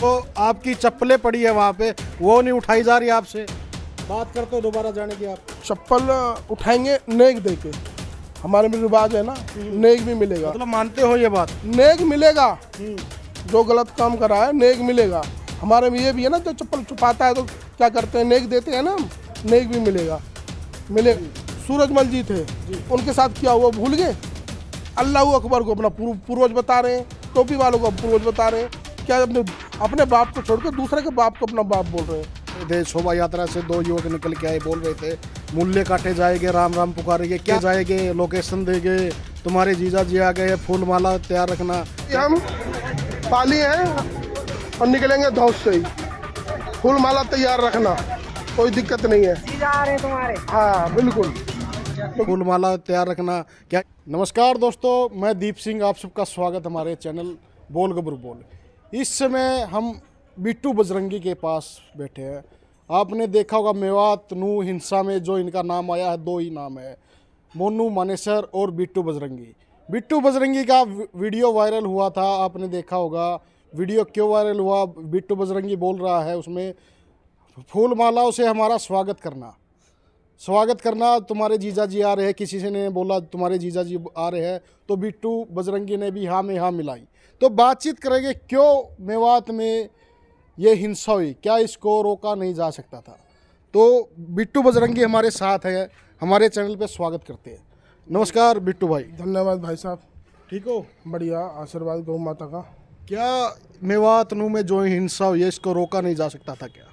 तो आपकी चप्पलें पड़ी है वहाँ पे वो नहीं उठाई जा रही आपसे बात करते हो दोबारा जाने की आप चप्पल उठाएंगे नेक दे के हमारे में रिवाज है ना हम्म। नेक भी मिलेगा मतलब मानते हो ये बात नेक मिलेगा हम्म। जो गलत काम करा है नेक मिलेगा हमारे में ये भी है ना जो चप्पल छुपाता है तो क्या करते हैं नेक देते हैं ना हम नेक भी मिलेगा मिले सूरजमल जी थे उनके साथ क्या हुआ भूल गए अल्लाह अकबर को अपना पूर्वज बता रहे हैं टोपी वालों को पूर्वज बता रहे हैं क्या अपने अपने बाप को छोड़कर दूसरे के बाप को अपना बाप बोल रहे हैं शोभा यात्रा से दो युवक निकल के आए बोल रहे थे मूल्य काटे जाएंगे राम राम पुकारेंगे क्या जाएंगे लोकेशन देंगे तुम्हारे जीजा जी आ गए फूल माला तैयार रखना हम पाली हैं और निकलेंगे धौस से ही फूल माला तैयार रखना कोई दिक्कत नहीं है तुम्हारे हाँ बिल्कुल फूल माला तैयार रखना क्या नमस्कार दोस्तों मैं दीप सिंह आप सबका स्वागत हमारे चैनल बोल गबरू बोल इस समय हम बिट्टू बजरंगी के पास बैठे हैं आपने देखा होगा मेवात नू हिंसा में जो इनका नाम आया है दो ही नाम है मोनू मानेसर और बिट्टू बजरंगी बिट्टू बजरंगी का वीडियो वायरल हुआ था आपने देखा होगा वीडियो क्यों वायरल हुआ बिट्टू बजरंगी बोल रहा है उसमें फूल मालाओं से हमारा स्वागत करना स्वागत करना तुम्हारे जीजा जी आ रहे हैं किसी से ने बोला तुम्हारे जीजा जी आ रहे हैं तो बिट्टू बजरंगी ने भी हाँ में हाँ मिलाई तो बातचीत करेंगे क्यों मेवात में ये हिंसा हुई क्या इसको रोका नहीं जा सकता था तो बिट्टू बजरंगी हमारे साथ हैं हमारे चैनल पे स्वागत करते हैं नमस्कार बिट्टू भाई धन्यवाद भाई साहब ठीक हो बढ़िया आशीर्वाद गौ माता का क्या मेवात नू में जो हिंसा हुई है इसको रोका नहीं जा सकता था क्या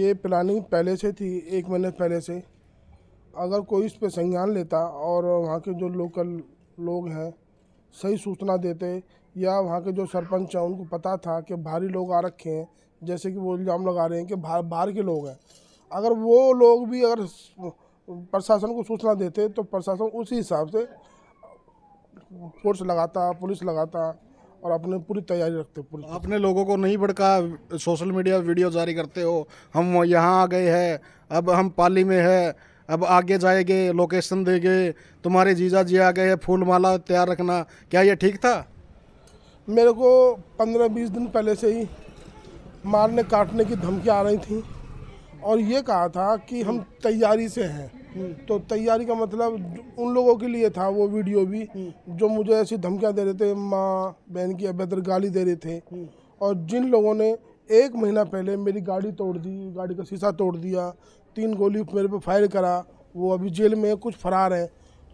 ये प्लानिंग पहले से थी एक महीने पहले से अगर कोई इस पर संज्ञान लेता और वहाँ के जो लोकल लोग हैं सही सूचना देते या वहाँ के जो सरपंच हैं उनको पता था कि भारी लोग आ रखे हैं जैसे कि वो इल्ज़ाम लगा रहे हैं कि बाहर बाहर के लोग हैं अगर वो लोग भी अगर प्रशासन को सूचना देते तो प्रशासन उसी हिसाब से फोर्स लगाता पुलिस लगाता और अपने पूरी तैयारी रखते पूरी अपने लोगों को नहीं भड़का सोशल मीडिया वीडियो जारी करते हो हम यहाँ आ गए हैं अब हम पाली में है अब आगे जाएंगे लोकेशन देंगे तुम्हारे जीजा जी आ गए फूल माला तैयार रखना क्या ये ठीक था मेरे को पंद्रह बीस दिन पहले से ही मारने काटने की धमकी आ रही थी और ये कहा था कि हम तैयारी से हैं तो तैयारी का मतलब उन लोगों के लिए था वो वीडियो भी जो मुझे ऐसी धमकियाँ दे रहे थे माँ बहन की अभ्यतर गाली दे रहे थे और जिन लोगों ने एक महीना पहले मेरी गाड़ी तोड़ दी गाड़ी का शीशा तोड़ दिया तीन गोली मेरे पे फायर करा वो अभी जेल में कुछ फरार हैं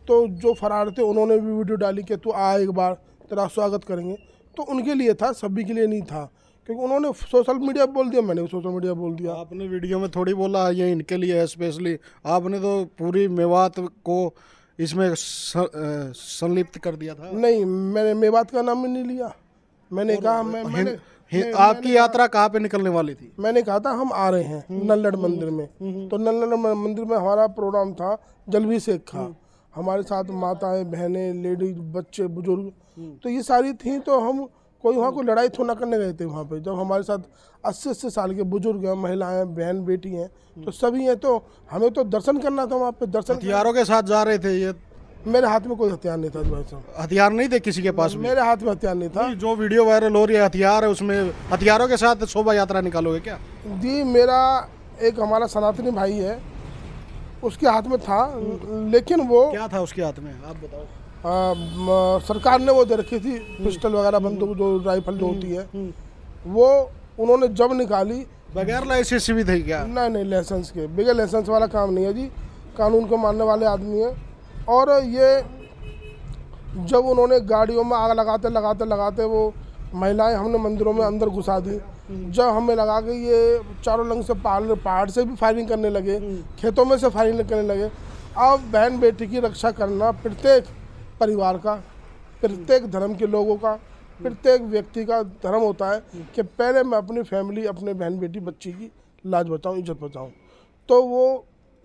तो जो फरार थे उन्होंने भी वीडियो डाली कि तू आ एक बार तेरा स्वागत करेंगे तो उनके लिए था सभी के लिए नहीं था क्योंकि उन्होंने सोशल मीडिया बोल दिया मैंने भी सोशल मीडिया बोल दिया आपने वीडियो में थोड़ी बोला ये इनके लिए है स्पेशली आपने तो पूरी मेवात को इसमें संलिप्त कर दिया था नहीं मैंने मेवात का नाम भी नहीं लिया मैंने कहा मैं मैंने आपकी यात्रा कहाँ पे निकलने वाली थी मैंने कहा था हाँ, हम आ रहे हैं हम्म। नल्लड़ मंदिर में हम्म, हम्म। तो नल्लड़ मंदिर में हमारा प्रोग्राम था जलवी से का हमारे साथ माताएं बहनें लेडीज बच्चे बुजुर्ग तो ये सारी थी तो हम कोई वहाँ कोई लड़ाई थोड़ा करने गए थे वहाँ पे जब हमारे साथ अस्सी अस्सी साल के बुजुर्ग हैं महिलाएं बहन बेटी हैं तो सभी हैं तो हमें तो दर्शन करना था वहाँ पे दर्शन हथियारों के साथ जा रहे थे ये मेरे हाथ में कोई हथियार नहीं था भाई साहब हथियार नहीं थे किसी के पास मेरे हाथ में हथियार नहीं था जो वीडियो वायरल हो रही है हथियार है उसमें हथियारों के साथ शोभा यात्रा निकालोगे क्या जी मेरा एक हमारा सनातनी भाई है उसके हाथ में था लेकिन वो क्या था उसके हाथ में आप बताओ आ, सरकार ने वो दे रखी थी पिस्टल वगैरह बंदूक जो राइफल जो होती है हम्म, हम्म। वो उन्होंने जब निकाली बगैर लाइसेंस भी थी क्या नहीं नहीं लाइसेंस के बगैर लाइसेंस वाला काम नहीं है जी कानून को मानने वाले आदमी है और ये जब उन्होंने गाड़ियों में आग लगाते लगाते लगाते वो महिलाएं हमने मंदिरों में अंदर घुसा दी हम्म। जब हमें लगा कि ये चारों लंग से पहाड़ पहाड़ से भी फायरिंग करने लगे हम्म। खेतों में से फायरिंग करने लगे अब बहन बेटी की रक्षा करना प्रत्येक परिवार का प्रत्येक हम्म। धर्म के लोगों का प्रत्येक व्यक्ति का धर्म होता है कि पहले मैं अपनी फैमिली अपने बहन बेटी बच्ची की लाज बचाऊँ इज्जत बचाऊँ तो वो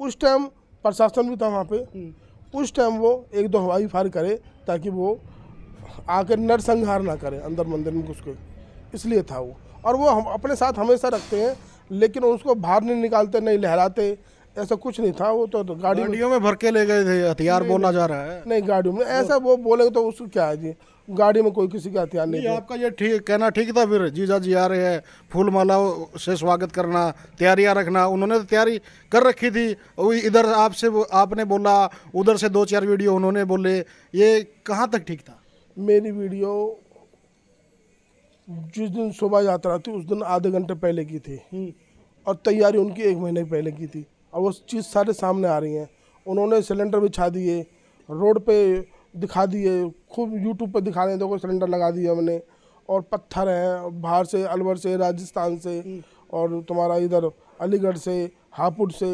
उस टाइम प्रशासन भी था वहाँ पर उस टाइम वो एक दो हवाई फायर करे ताकि वो आकर नरसंहार ना करे अंदर मंदिर में उसको इसलिए था वो और वो हम अपने साथ हमेशा रखते हैं लेकिन उसको बाहर नहीं निकालते नहीं लहराते ऐसा कुछ नहीं था वो तो, तो गाड़ी गाड़ियों में भर के ले गए थे हथियार बोला जा रहा है नहीं गाड़ियों में ऐसा वो बोले तो उसको क्या है जी गाड़ी में कोई किसी का हथियार नहीं, आपका ये ठीक कहना ठीक था फिर जीजा जी आ रहे हैं फूल माला से स्वागत करना तैयारियां रखना उन्होंने तो तैयारी कर रखी थी इधर आपसे आपने बोला उधर से दो चार वीडियो उन्होंने बोले ये कहाँ तक ठीक था मेरी वीडियो जिस दिन शोभा यात्रा थी उस दिन आधे घंटे पहले की थी हम्म। और तैयारी उनकी एक महीने पहले की थी और वो चीज़ सारे सामने आ रही हैं उन्होंने सिलेंडर बिछा दिए रोड पे दिखा दिए खूब यूट्यूब पर दिखा रहे हैं देखो सिलेंडर लगा दिए हमने और पत्थर हैं बाहर से अलवर से राजस्थान से और तुम्हारा इधर अलीगढ़ से हापुड़ से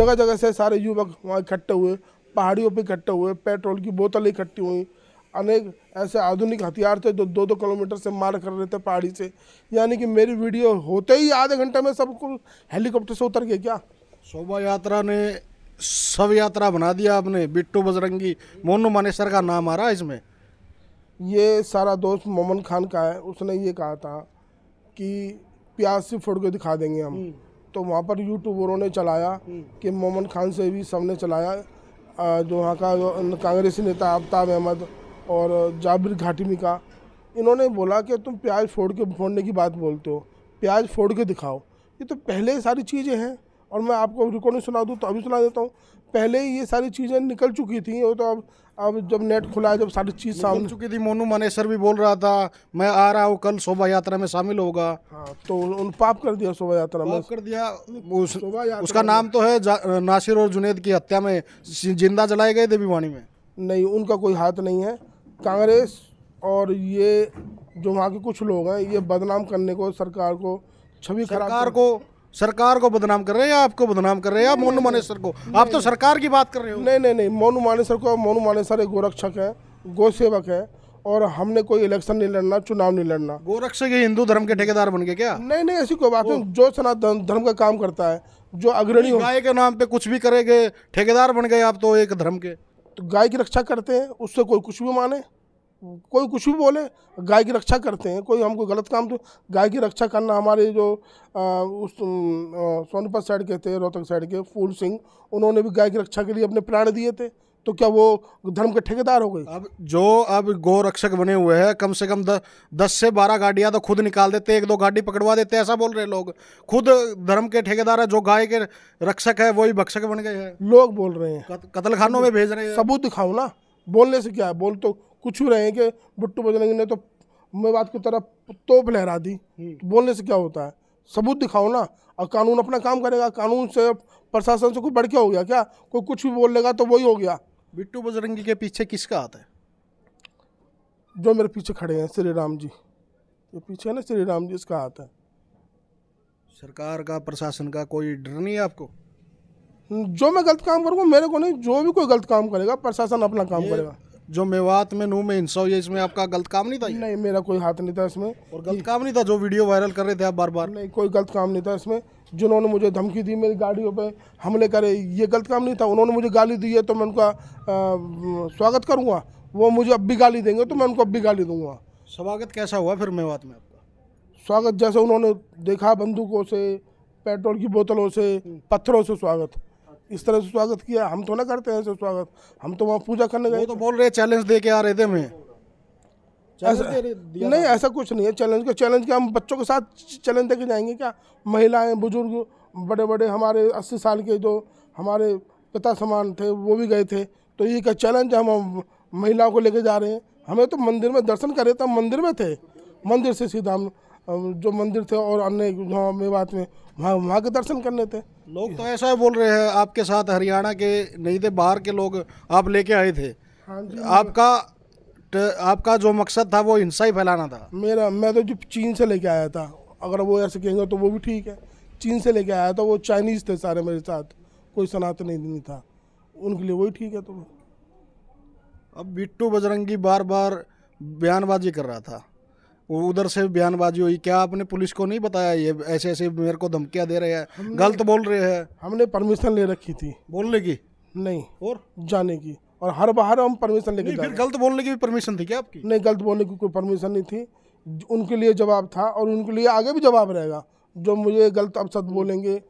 जगह जगह से सारे युवक वहाँ इकट्ठे हुए पहाड़ियों पर इकट्ठे हुए पेट्रोल की बोतलें इकट्ठी हुई अनेक ऐसे आधुनिक हथियार थे जो दो दो किलोमीटर से मार कर रहे थे पहाड़ी से यानी कि मेरी वीडियो होते ही आधे घंटे में सब कुछ हेलीकॉप्टर से उतर गए क्या शोभा यात्रा ने सब यात्रा बना दिया आपने बिट्टू बजरंगी मोनू मानेसर का नाम आ रहा है इसमें ये सारा दोस्त मोमन खान का है उसने ये कहा था कि प्यास से फोड़ के दिखा देंगे हम हम्म। तो वहाँ पर यूट्यूबरों ने चलाया हम्म। कि मोमन खान से भी सबने चलाया जो वहाँ का कांग्रेसी नेता आफ्ताब अहमद और जाबिर घाटिमी का इन्होंने बोला कि तुम प्याज फोड़ के फोड़ने की बात बोलते हो प्याज फोड़ के दिखाओ ये तो पहले सारी चीज़ें हैं और मैं आपको रिकॉर्डिंग सुना दूँ तो अभी सुना देता हूँ पहले ही ये सारी चीज़ें निकल चुकी थी और तो अब अब जब नेट खुला जब सारी चीज़ सामने चुकी थी मोनू मनेसर भी बोल रहा था मैं आ रहा हूँ कल शोभा यात्रा में शामिल होगा हाँ तो उन पाप कर दिया शोभा यात्रा में कर दिया उस, उसका नाम तो है नासिर और जुनेद की हत्या में जिंदा जलाए गए थे भिवानी में नहीं उनका कोई हाथ नहीं है कांग्रेस और ये जो वहाँ के कुछ लोग हैं ये बदनाम करने को सरकार को छवि सरकार को सरकार को बदनाम कर रहे हैं या आपको बदनाम कर रहे हैं या मोनू मानेसर को आप तो सरकार की बात कर रहे हो नहीं नहीं नहीं मोनू मानेसर को मोनू मानेसर एक गोरक्षक है गोसेवक है और हमने कोई इलेक्शन नहीं लड़ना चुनाव नहीं लड़ना गोरक्षक हिंदू धर्म के ठेकेदार बन गए क्या नहीं नहीं ऐसी कोई बात नहीं जो सनातन धर्म का काम करता है जो अग्रणी गाय के नाम पे कुछ भी करेंगे ठेकेदार बन गए आप तो एक धर्म के तो गाय की रक्षा करते हैं उससे कोई कुछ भी माने कोई कुछ भी बोले गाय की रक्षा करते हैं कोई हमको गलत काम तो गाय की रक्षा करना हमारे जो आ, उस सोनीपत साइड के थे रोहतक साइड के फूल सिंह उन्होंने भी गाय की रक्षा के लिए अपने प्राण दिए थे तो क्या वो धर्म के ठेकेदार हो गए अब जो अब गो रक्षक बने हुए हैं कम से कम द, दस से बारह गाड़ियाँ तो खुद निकाल देते एक दो गाड़ी पकड़वा देते ऐसा बोल रहे लोग खुद धर्म के ठेकेदार है जो गाय के रक्षक है वही भक्षक बन गए हैं लोग बोल रहे हैं कत, कतलखानों में भेज रहे हैं सबूत दिखाओ ना बोलने से क्या है बोल तो कुछ भी रहे कि बुट्टू बजरंग ने तो मैं बात की तरफ तोप लहरा दी हम्म। तो बोलने से क्या होता है सबूत दिखाओ ना और कानून अपना काम करेगा कानून से प्रशासन से कोई बढ़ के हो गया क्या कोई कुछ भी बोल लेगा तो वही हो गया बिट्टू बजरंगी के पीछे किसका हाथ है जो मेरे पीछे खड़े हैं श्री राम जी जो पीछे है ना श्री राम जी इसका हाथ है सरकार का प्रशासन का कोई डर नहीं है आपको जो मैं गलत काम करूँगा मेरे को नहीं जो भी कोई गलत काम करेगा प्रशासन अपना काम करेगा जो मेवात में नू में हिंसा हुई है इसमें आपका गलत काम नहीं था नहीं मेरा कोई हाथ नहीं था इसमें और गलत काम नहीं था जो वीडियो वायरल कर रहे थे आप बार बार नहीं कोई गलत काम नहीं था इसमें जिन्होंने मुझे धमकी दी मेरी गाड़ियों पे हमले करे ये गलत काम नहीं था उन्होंने मुझे गाली दी है तो मैं उनका स्वागत करूँगा वो मुझे अब भी गाली देंगे तो मैं उनको अब भी गाली दूंगा स्वागत कैसा हुआ फिर मेवात में आपका स्वागत जैसे उन्होंने देखा बंदूकों से पेट्रोल की बोतलों से पत्थरों से स्वागत इस तरह से स्वागत किया हम तो ना करते हैं ऐसे स्वागत हम तो वहाँ पूजा करने गए तो बोल रहे चैलेंज दे के आ रहे थे मैं ऐसा नहीं ऐसा कुछ नहीं है चैलेंज का चैलेंज क्या हम बच्चों के साथ चैलेंज दे के जाएंगे क्या महिलाएं बुजुर्ग बड़े बड़े हमारे अस्सी साल के जो हमारे पिता समान थे वो भी गए थे तो ये क्या चैलेंज हम महिलाओं को लेके जा रहे हैं हमें तो मंदिर में दर्शन करे थे मंदिर में थे मंदिर से सीधा हम जो मंदिर थे और अन्य गाँव में बात में वहाँ वहाँ के दर्शन करने थे लोग तो ऐसा ही बोल रहे हैं आपके साथ हरियाणा के नहीं थे बाहर के लोग आप लेके आए थे हाँ जी आपका आपका जो मकसद था वो हिंसा ही फैलाना था मेरा मैं तो जो चीन से लेके आया था अगर वो ऐसे कहेंगे तो वो भी ठीक है चीन से लेके आया था वो चाइनीज़ थे सारे मेरे साथ कोई सनातन नहीं, नहीं था उनके लिए वही ठीक है तो अब बिट्टू बजरंगी बार बार बयानबाजी कर रहा था उधर से बयानबाजी हुई क्या आपने पुलिस को नहीं बताया ये ऐसे ऐसे मेरे को धमकियाँ दे रहे हैं गलत बोल रहे हैं हमने परमिशन ले रखी थी बोलने की नहीं और जाने की और हर बार हम परमिशन लेके फिर गलत बोलने की भी परमिशन थी क्या आपकी नहीं गलत बोलने की कोई परमिशन नहीं थी उनके लिए जवाब था और उनके लिए आगे भी जवाब रहेगा जो मुझे गलत अपशब्द बोलेंगे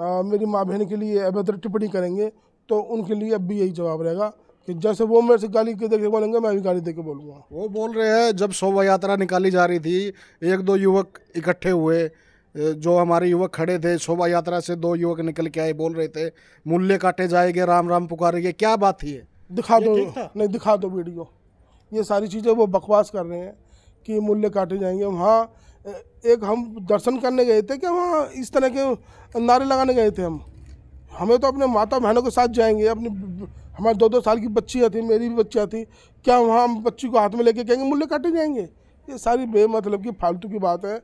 आ, मेरी माँ बहन के लिए अभद्र टिप्पणी करेंगे तो उनके लिए अब भी यही जवाब रहेगा कि जैसे वो मेरे से गाली के देखे के बोलेंगे मैं भी गाली दे के बोलूँगा वो बोल रहे हैं जब शोभा यात्रा निकाली जा रही थी एक दो युवक इकट्ठे हुए जो हमारे युवक खड़े थे शोभा यात्रा से दो युवक निकल के आए बोल रहे थे मूल्य काटे जाएंगे राम राम पुकारेंगे क्या बात थी दिखा दो नहीं दिखा दो वीडियो ये सारी चीज़ें वो बकवास कर रहे हैं कि मूल्य काटे जाएंगे वहाँ एक हम दर्शन करने गए थे कि वहाँ इस तरह के नारे लगाने गए थे हम हमें तो अपने माता बहनों के साथ जाएंगे अपनी हमारे दो दो साल की बच्चियाँ थी मेरी भी बच्चियाँ थी क्या वहाँ हम बच्ची को हाथ में लेके कहेंगे मूल्य काटे जाएंगे ये सारी बेमतलब की फालतू की बात है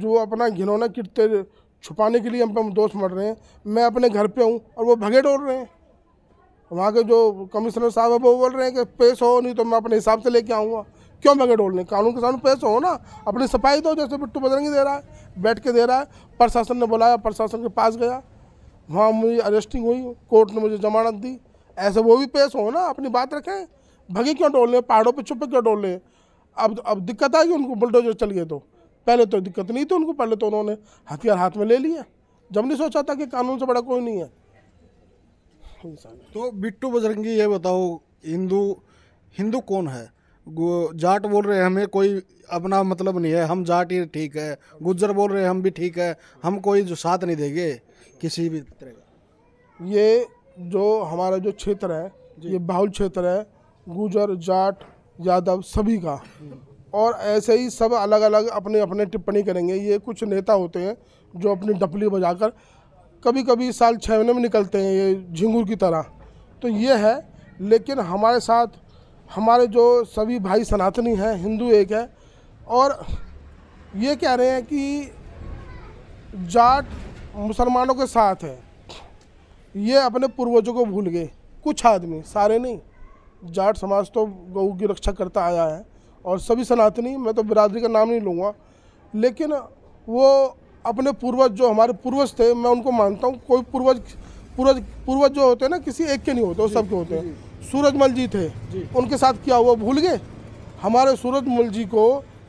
जो अपना घिनौना किटते छुपाने के लिए हम पे हम दोस्त मर रहे हैं मैं अपने घर पे हूँ और वो भगे डोड़ रहे हैं वहाँ के जो कमिश्नर साहब है वो बोल रहे हैं कि पेश हो नहीं तो मैं अपने हिसाब से लेके आऊँगा क्यों भगे डोल रहे कानून के सामने पेश हो ना अपनी सफाई दो जैसे बिट्टू बजरंगी दे रहा है बैठ के दे रहा है प्रशासन ने बुलाया प्रशासन के पास गया वहाँ मुझे अरेस्टिंग हुई कोर्ट ने मुझे जमानत दी ऐसे वो भी पेश हो ना अपनी बात रखें भगे क्यों डोल लें पहाड़ों पर छुप क्यों डोल लें अब अब दिक्कत आई उनको बुलडोजर चल गए तो पहले तो दिक्कत नहीं थी उनको पहले तो उन्होंने हथियार हाथ में ले लिया जब नहीं सोचा था कि कानून से बड़ा कोई नहीं है तो बिट्टू बजरंगी ये बताओ हिंदू हिंदू कौन है जाट बोल रहे हैं हमें कोई अपना मतलब नहीं है हम जाट ही ठीक है गुज्जर बोल रहे हैं हम भी ठीक है हम कोई जो साथ नहीं देंगे किसी भी तरह का ये जो हमारा जो क्षेत्र है ये बाहुल क्षेत्र है गुजर जाट यादव सभी का और ऐसे ही सब अलग अलग अपने अपने टिप्पणी करेंगे ये कुछ नेता होते हैं जो अपनी डपली बजाकर कभी कभी साल छः महीने में निकलते हैं ये झिंगूर की तरह तो ये है लेकिन हमारे साथ हमारे जो सभी भाई सनातनी हैं हिंदू एक है और ये कह रहे हैं कि जाट मुसलमानों के साथ है ये अपने पूर्वजों को भूल गए कुछ आदमी सारे नहीं जाट समाज तो गऊ की रक्षा करता आया है और सभी सनातनी मैं तो बिरादरी का नाम नहीं लूँगा लेकिन वो अपने पूर्वज जो हमारे पूर्वज थे मैं उनको मानता हूँ कोई पूर्वज पूर्वज पूर्वज जो होते हैं ना किसी एक के नहीं होते वो के होते हैं सूरजमल जी थे जी। उनके साथ क्या हुआ भूल गए हमारे सूरजमल जी को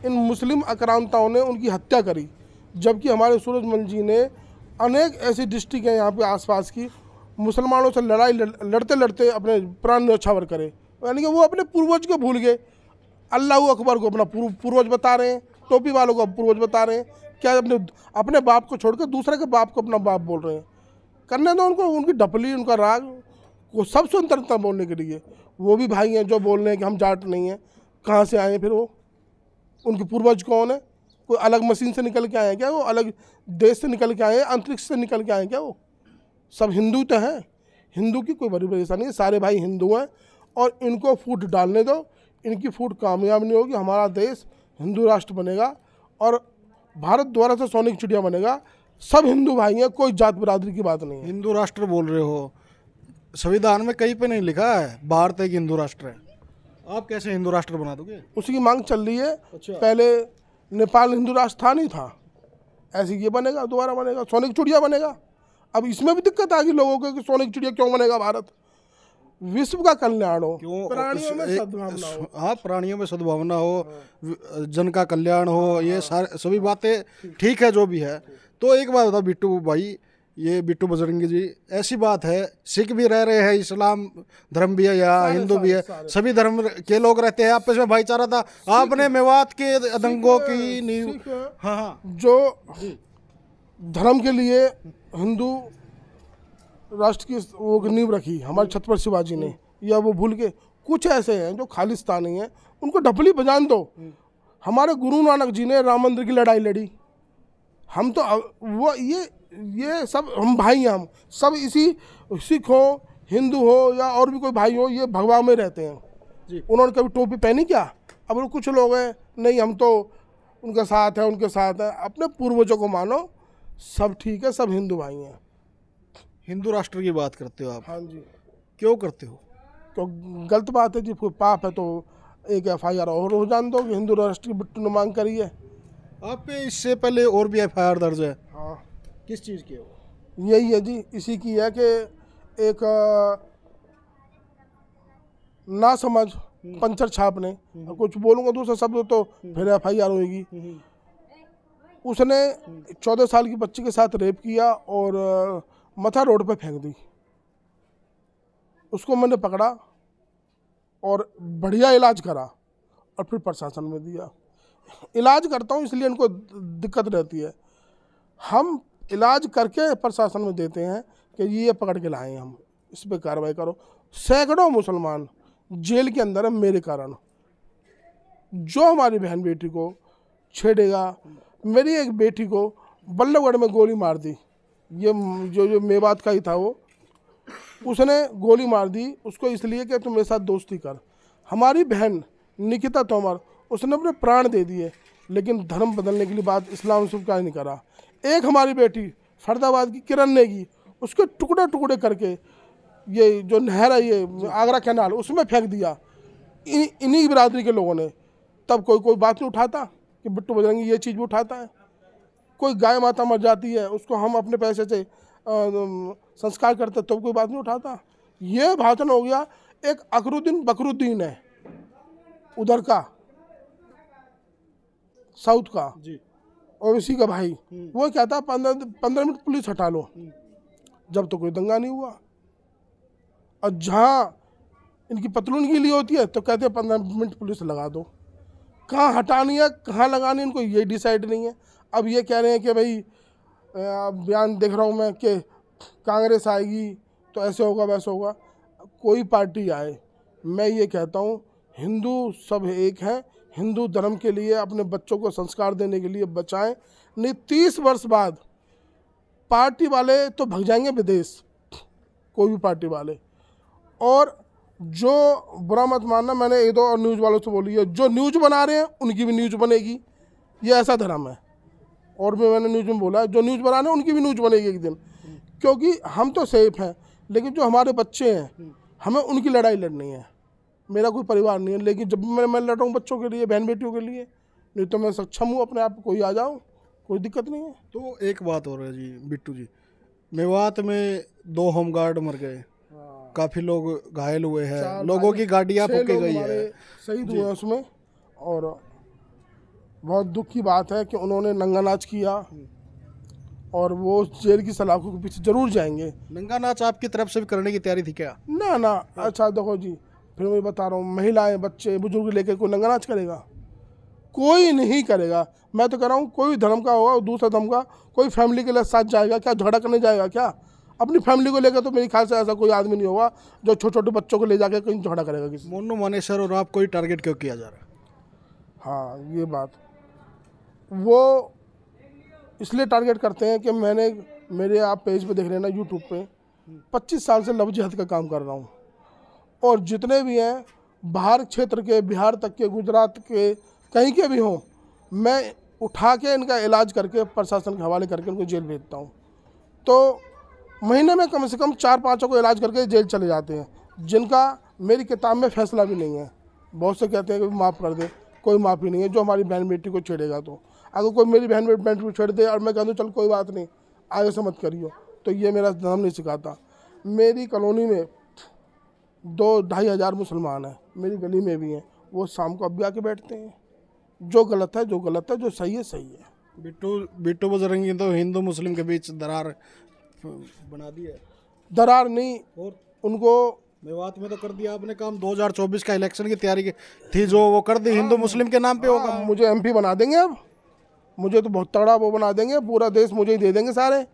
इन मुस्लिम अक्रांताओं ने उनकी हत्या करी जबकि हमारे सूरजमल जी ने अनेक ऐसी डिस्ट्रिक्ट हैं यहाँ पे आसपास की मुसलमानों से लड़ाई लड़ते लड़ते अपने प्राण न्यौछावर करे यानी कि वो अपने पूर्वज को भूल गए अल्लाह अकबर को अपना पूर्वज बता रहे हैं टोपी वालों को पूर्वज बता रहे हैं क्या अपने अपने बाप को छोड़कर दूसरे के बाप को अपना बाप बोल रहे हैं करने दो उनको उनकी डपली उनका राग वो सब स्वतंत्रता बोलने के लिए वो भी भाई हैं जो बोल रहे हैं कि हम जाट नहीं हैं कहाँ से आए हैं फिर वो उनके पूर्वज कौन है कोई अलग मशीन से निकल के आए हैं क्या वो अलग देश से निकल के आए हैं अंतरिक्ष से निकल के आए हैं क्या वो सब हिंदू तो हैं हिंदू की कोई बड़ी परेशानी है सारे भाई हिंदू हैं और इनको फूट डालने दो इनकी फूट कामयाब नहीं होगी हमारा देश हिंदू राष्ट्र बनेगा और भारत द्वारा से सोनिक चिड़िया बनेगा सब हिंदू भाई हैं कोई जात बिरादरी की बात नहीं है हिंदू राष्ट्र बोल रहे हो संविधान में कहीं पे नहीं लिखा है भारत एक हिंदू राष्ट्र है आप कैसे हिंदू राष्ट्र बना दोगे उसकी मांग चल रही है अच्छा। पहले नेपाल हिंदू राष्ट्र था नहीं था ऐसे ये बनेगा दोबारा बनेगा सोनिक चुड़िया बनेगा अब इसमें भी दिक्कत आ गई लोगों को कि सोने की चिड़िया क्यों बनेगा भारत विश्व का कल्याण हो प्राणियों में सद्भावना हो हाँ प्राणियों में सद्भावना हो जन का कल्याण हो ये सारे सभी बातें ठीक है जो भी है तो एक बात बताओ बिट्टू भाई ये बिट्टू बजरंगी जी ऐसी बात है सिख भी रह रहे हैं इस्लाम धर्म भी है या हिंदू भी है सभी धर्म के लोग रहते हैं आपस में भाईचारा था आपने मेवात के अदंगों की नींव हाँ, हाँ जो धर्म के लिए हिंदू राष्ट्र की वो नींव रखी हमारे छत्रपति शिवाजी ने या वो भूल के कुछ ऐसे हैं जो खालिस्तानी हैं उनको ढपली बजान दो हमारे गुरु नानक जी ने राम मंदिर की लड़ाई लड़ी हम तो वो ये ये सब हम भाई हैं हम सब इसी सिख हो हिंदू हो या और भी कोई भाई हो ये भगवा में रहते हैं जी उन्होंने कभी टोपी पहनी क्या अब कुछ लोग हैं नहीं हम तो उनके साथ हैं उनके साथ हैं अपने पूर्वजों को मानो सब ठीक है सब हिंदू भाई हैं हिंदू राष्ट्र की बात करते हो आप हाँ जी क्यों करते हो तो गलत बात है जी कोई पाप है तो एक एफ आई आर और हो जान दो हिंदू राष्ट्र की बिट्टू मांग करी है आप पे इससे पहले और भी एफ आई आर दर्ज है हाँ किस चीज़ की हो यही है जी इसी की है कि एक ना समझ हम्म। पंचर छाप ने हम्म। कुछ बोलूँगा दूसरा शब्द तो हम्म। फिर एफ आई आर होगी उसने चौदह साल की बच्ची के साथ रेप किया और मथा रोड पे फेंक दी उसको मैंने पकड़ा और बढ़िया इलाज करा और फिर प्रशासन में दिया इलाज करता हूँ इसलिए उनको दिक्कत रहती है हम इलाज करके प्रशासन में देते हैं कि ये पकड़ के लाए हम इस पर कार्रवाई करो सैकड़ों मुसलमान जेल के अंदर है मेरे कारण जो हमारी बहन बेटी को छेड़ेगा मेरी एक बेटी को बल्लभगढ़ में गोली मार दी ये जो जो मेवात का ही था वो उसने गोली मार दी उसको इसलिए कि तुम मेरे साथ दोस्ती कर हमारी बहन निकिता तोमर उसने अपने प्राण दे दिए लेकिन धर्म बदलने के लिए बात इस्लाम स्वीकार नहीं करा एक हमारी बेटी फरदाबाद की किरण नेगी उसके टुकड़े टुकड़े करके ये जो नहर है ये आगरा कैनाल उसमें फेंक दिया इन्हीं बिरादरी के लोगों ने तब कोई कोई बात नहीं उठाता कि बिट्टू बजरंगी ये चीज़ भी उठाता है कोई गाय माता मर जाती है उसको हम अपने पैसे से संस्कार करते तो कोई बात नहीं उठाता ये भाषण हो गया एक अकरुद्दीन बकरुद्दीन है उधर का साउथ का जी और इसी का भाई हम्म। वो कहता पंद्रह पंद्रह मिनट पुलिस हटा लो हम्म। जब तो कोई दंगा नहीं हुआ और जहाँ इनकी पतलून लिए होती है तो कहते हैं पंद्रह मिनट पुलिस लगा दो कहाँ हटानी है कहाँ लगानी है उनको ये डिसाइड नहीं है अब ये कह रहे हैं कि भाई बयान देख रहा हूँ मैं कि कांग्रेस आएगी तो ऐसे होगा वैसे होगा कोई पार्टी आए मैं ये कहता हूँ हिंदू सब एक हैं हिंदू धर्म के लिए अपने बच्चों को संस्कार देने के लिए बचाएं नहीं तीस वर्ष बाद पार्टी वाले तो भग जाएंगे विदेश कोई भी पार्टी वाले और जो बुरा मत मानना मैंने एक दो तो और न्यूज़ वालों से बोली है जो न्यूज़ बना रहे हैं उनकी भी न्यूज़ बनेगी ये ऐसा धर्म है और भी मैंने न्यूज़ में बोला जो न्यूज़ बना रहे हैं उनकी भी न्यूज़ बनेगी एक दिन क्योंकि हम तो सेफ हैं लेकिन जो हमारे बच्चे हैं हमें उनकी लड़ाई लड़नी है मेरा कोई परिवार नहीं है लेकिन जब मैं मैं लड़ रहा हूँ बच्चों के लिए बहन बेटियों के लिए नहीं तो मैं सक्षम हूँ अपने आप कोई आ जाओ कोई दिक्कत नहीं है तो एक बात हो रहा है जी बिट्टू जी मेवात में दो होमगार्ड मर गए काफी लोग घायल हुए हैं लोगों की गाड़ियाँ फूकी गई है शहीद हुए उसमें और बहुत दुख की बात है कि उन्होंने नंगा नाच किया और वो जेल की सलाखों के पीछे जरूर जाएंगे नंगा नाच आपकी तरफ से भी करने की तैयारी थी क्या ना ना अच्छा देखो जी फिर मैं बता रहा हूँ महिलाएं बच्चे बुजुर्ग लेकर कोई नंगा नाच करेगा कोई नहीं करेगा मैं तो कह रहा हूँ कोई धर्म का होगा दूसरा धर्म का कोई फैमिली के लिए साथ जाएगा क्या झगड़ा करने जाएगा क्या अपनी फैमिली को लेकर तो मेरे ख्याल से ऐसा कोई आदमी नहीं होगा जो छोटे छोटे बच्चों को ले जाकर कहीं झगड़ा करेगा किसी मोनू मानेसर और आप कोई टारगेट क्यों किया जा रहा है हाँ ये बात वो इसलिए टारगेट करते हैं कि मैंने मेरे आप पेज पे देख रहे हैं ना यूट्यूब पे 25 साल से लव जिहद का काम कर रहा हूँ और जितने भी हैं बाहर क्षेत्र के बिहार तक के गुजरात के कहीं के भी हों मैं उठा के इनका इलाज करके प्रशासन के हवाले करके उनको जेल भेजता हूँ तो महीने में कम से कम चार पाँचों को इलाज करके जेल चले जाते हैं जिनका मेरी किताब में फैसला भी नहीं है बहुत से कहते हैं कि माफ़ कर दें कोई माफ़ी नहीं है जो हमारी बहन बेटी को छेड़ेगा तो अगर कोई मेरी बहन बेटी को छेड़ दे और मैं कह दूँ चल कोई बात नहीं आगे से मत करियो तो ये मेरा धर्म नहीं सिखाता मेरी कॉलोनी में दो ढाई हज़ार मुसलमान हैं मेरी गली में भी हैं वो शाम को अब भी आके बैठते हैं जो गलत है जो गलत है जो सही है सही है बिट्टू बिट्टू बजरंगी तो हिंदू मुस्लिम के बीच दरार बना दी है दरार नहीं और उनको मेवात में तो कर दिया आपने काम 2024 का इलेक्शन की तैयारी की थी जो वो कर दी हाँ। हिंदू मुस्लिम के नाम पे होगा हाँ, मुझे एमपी बना देंगे अब मुझे तो बहुत तगड़ा वो बना देंगे पूरा देश मुझे ही दे देंगे सारे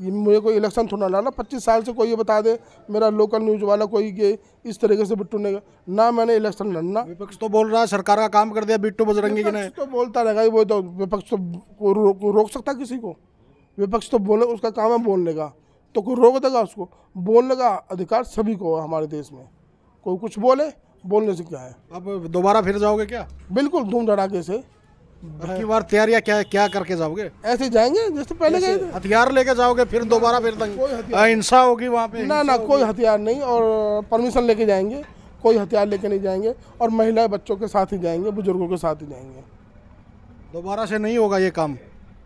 मुझे कोई इलेक्शन थोड़ा लाना पच्चीस साल से कोई ये बता दे मेरा लोकल न्यूज वाला कोई के इस तरीके से बिट्टू ने ना मैंने इलेक्शन लड़ना विपक्ष तो बोल रहा है सरकार का काम कर दिया बिट्टू बजरंगी नहीं तो बोलता रहेगा वो तो विपक्ष तो रो, रोक सकता किसी को विपक्ष तो बोले उसका काम है बोलने का तो कोई रोक देगा उसको बोलने का अधिकार सभी को है हमारे देश में कोई कुछ बोले बोलने से क्या है अब दोबारा फिर जाओगे क्या बिल्कुल धूम धड़ाके से बार तैयारियां क्या क्या करके जाओगे ऐसे जाएंगे जैसे पहले गए हथियार लेके जाओगे फिर दोबारा फिर हिंसा होगी वहाँ पे ना ना कोई हथियार नहीं और परमिशन लेके जाएंगे कोई हथियार लेके नहीं जाएंगे और महिला बच्चों के साथ ही जाएंगे बुजुर्गों के साथ ही जाएंगे दोबारा से नहीं होगा ये काम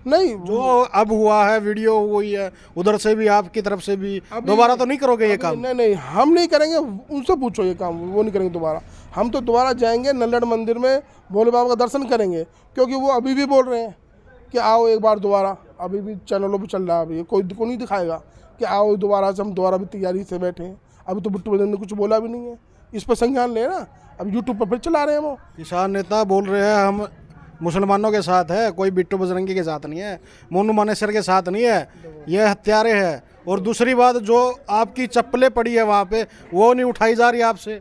नहीं जो अब हुआ है वीडियो हुई है उधर से भी आपकी तरफ से भी दोबारा तो नहीं करोगे ये काम नहीं नहीं हम नहीं करेंगे उनसे पूछो ये काम वो नहीं करेंगे दोबारा हम तो दोबारा जाएंगे नल्लड़ मंदिर में भोले बाबा का दर्शन करेंगे क्योंकि वो अभी भी बोल रहे हैं कि आओ एक बार दोबारा अभी भी चैनलों पर चल रहा है अभी कोई को नहीं दिखाएगा कि आओ दोबारा से हम दोबारा भी तैयारी से बैठे हैं अभी तो बुट्टू भजन ने कुछ बोला भी नहीं है इस पर संज्ञान लेना अब यूट्यूब पर फिर चला रहे हैं वो किसान नेता बोल रहे हैं हम मुसलमानों के साथ है कोई बिट्टू बजरंगी के साथ नहीं है मोनू मानेसर के साथ नहीं है ये हत्यारे है और दूसरी बात जो आपकी चप्पलें पड़ी है वहाँ पे वो नहीं उठाई जा रही आपसे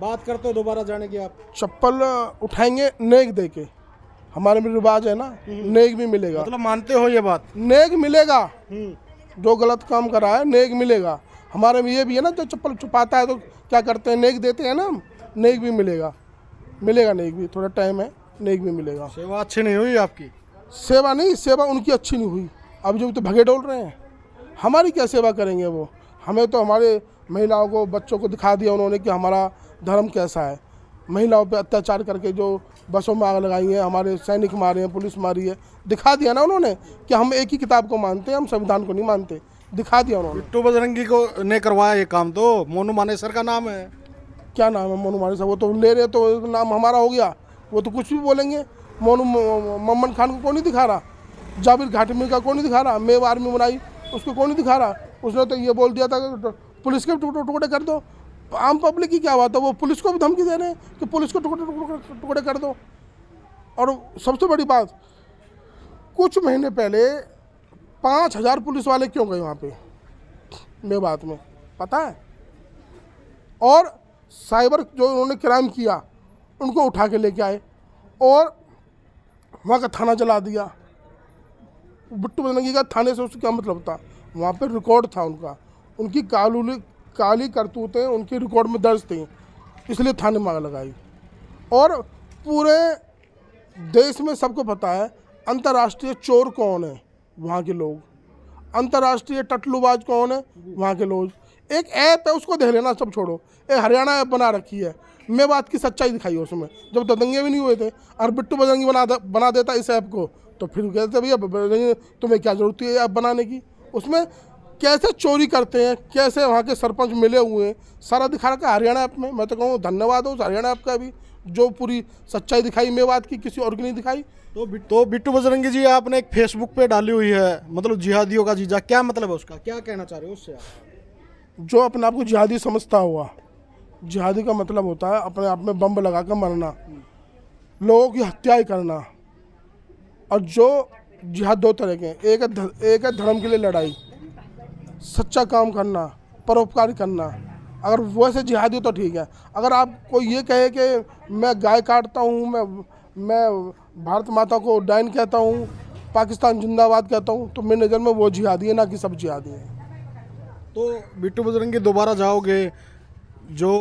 बात करते हो दोबारा जाने की आप चप्पल उठाएंगे नेक दे के हमारे में रिवाज है ना हम्म। नेक भी मिलेगा मतलब मानते हो ये बात नेक मिलेगा हम्म। जो गलत काम कर रहा है नेक मिलेगा हमारे में ये भी है ना जो चप्पल छुपाता है तो क्या करते हैं नेक देते हैं ना नेक भी मिलेगा मिलेगा नेक भी थोड़ा टाइम है नेक में मिलेगा सेवा अच्छी नहीं हुई आपकी सेवा नहीं सेवा उनकी अच्छी नहीं हुई अब जो तो भगे डोल रहे हैं हमारी क्या सेवा करेंगे वो हमें तो हमारे महिलाओं को बच्चों को दिखा दिया उन्होंने कि हमारा धर्म कैसा है महिलाओं पर अत्याचार करके जो बसों में आग लगाई है हमारे सैनिक मारे हैं पुलिस मारी है दिखा दिया ना उन्होंने कि हम एक ही किताब को मानते हैं हम संविधान को नहीं मानते दिखा दिया उन्होंने बिट्टू बजरंगी को ने करवाया ये काम तो मोनू मानेसर का नाम है क्या नाम है मोनू मानेसर वो तो ले रहे तो नाम हमारा हो गया वो तो कुछ भी बोलेंगे मोनू मम्मन खान को कौन नहीं दिखा रहा जाबिर घाटमी का कौन नहीं दिखा रहा मेव आर्मी बनाई उसको कौन नहीं दिखा रहा उसने तो ये बोल दिया था कि पुलिस के टुकड़े टुकड़े कर दो आम पब्लिक की क्या बात है वो पुलिस को भी धमकी दे रहे हैं कि पुलिस को टुकड़े टुकड़े टुकड़े कर दो और सबसे बड़ी बात कुछ महीने पहले पाँच हज़ार पुलिस वाले क्यों गए वहाँ पे मे बात में पता है और साइबर जो उन्होंने क्राइम किया उनको उठा के लेके आए और वहाँ का थाना जला दिया बिट्टू बदनगी का थाने से उसका क्या मतलब था वहाँ पर रिकॉर्ड था उनका उनकी कालूली काली करतूतें उनकी रिकॉर्ड में दर्ज थी इसलिए थाने मांग लगाई और पूरे देश में सबको पता है अंतर्राष्ट्रीय चोर कौन है वहाँ के लोग अंतर्राष्ट्रीय टटलूबाज कौन है वहाँ के लोग एक ऐप है उसको देख लेना सब छोड़ो एक हरियाणा ऐप बना रखी है मैं बात की सच्चाई दिखाई है उसमें जब ददंगे तो भी नहीं हुए थे और बिट्टू बजरंगी बना दे, बना देता इस ऐप को तो फिर कहते भैया तुम्हें क्या ज़रूरत है ऐप बनाने की उसमें कैसे चोरी करते हैं कैसे वहाँ के सरपंच मिले हुए हैं सारा दिखा रखा हरियाणा ऐप में मैं तो कहूँ धन्यवाद हो उस हरियाणा ऐप का भी जो पूरी सच्चाई दिखाई मैं बात की किसी और की नहीं दिखाई तो तो बिट्टू बजरंगी जी आपने एक फेसबुक पे डाली हुई है मतलब जिहादियों का जीजा क्या मतलब है उसका क्या कहना चाह रहे हो उससे आप जो अपने आप को जिहादी समझता हुआ जिहादी का मतलब होता है अपने आप में बम लगा कर मरना लोगों की हत्याएँ करना और जो जिहाद दो तरह के हैं एक है एक है धर्म के लिए लड़ाई सच्चा काम करना परोपकार करना अगर वैसे जिहादी तो ठीक है अगर आप कोई ये कहे कि मैं गाय काटता हूँ मैं मैं भारत माता को डाइन कहता हूँ पाकिस्तान जिंदाबाद कहता हूँ तो मेरी नज़र में वो जिहादी है ना कि सब जिहादी है तो बिट्टू बजरंगी दोबारा जाओगे जो